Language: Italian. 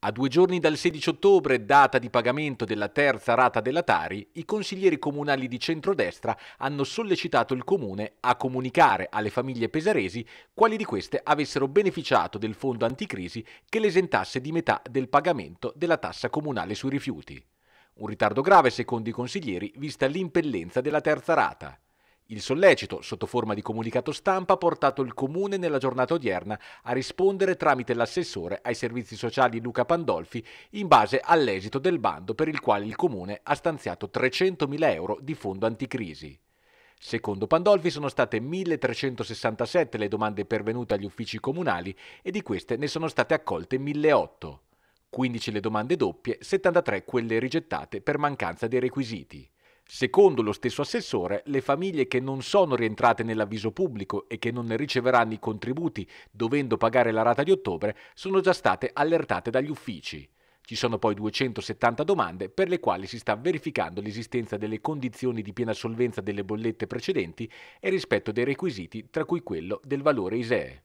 A due giorni dal 16 ottobre, data di pagamento della terza rata della Tari, i consiglieri comunali di centrodestra hanno sollecitato il comune a comunicare alle famiglie pesaresi quali di queste avessero beneficiato del fondo anticrisi che le esentasse di metà del pagamento della tassa comunale sui rifiuti. Un ritardo grave, secondo i consiglieri, vista l'impellenza della terza rata. Il sollecito, sotto forma di comunicato stampa, ha portato il Comune nella giornata odierna a rispondere tramite l'assessore ai servizi sociali Luca Pandolfi in base all'esito del bando per il quale il Comune ha stanziato 300.000 euro di fondo anticrisi. Secondo Pandolfi sono state 1.367 le domande pervenute agli uffici comunali e di queste ne sono state accolte 1.008. 15 le domande doppie, 73 quelle rigettate per mancanza dei requisiti. Secondo lo stesso assessore, le famiglie che non sono rientrate nell'avviso pubblico e che non ne riceveranno i contributi dovendo pagare la rata di ottobre sono già state allertate dagli uffici. Ci sono poi 270 domande per le quali si sta verificando l'esistenza delle condizioni di piena solvenza delle bollette precedenti e rispetto dei requisiti, tra cui quello del valore ISEE.